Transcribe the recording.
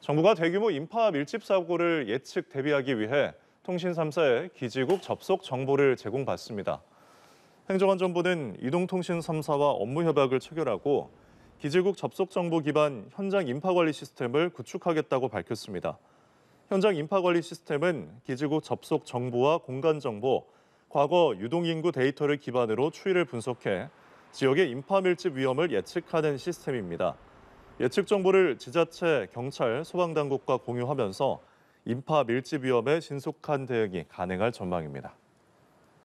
정부가 대규모 인파 밀집 사고를 예측 대비하기 위해 통신 3사에 기지국 접속 정보를 제공받습니다. 행정안전부는 이동통신 3사와 업무 협약을 체결하고 기지국 접속 정보 기반 현장 인파 관리 시스템을 구축하겠다고 밝혔습니다. 현장 인파 관리 시스템은 기지국 접속 정보와 공간 정보, 과거 유동 인구 데이터를 기반으로 추이를 분석해 지역의 인파 밀집 위험을 예측하는 시스템입니다. 예측 정보를 지자체, 경찰, 소방당국과 공유하면서 인파 밀집 위험에 신속한 대응이 가능할 전망입니다.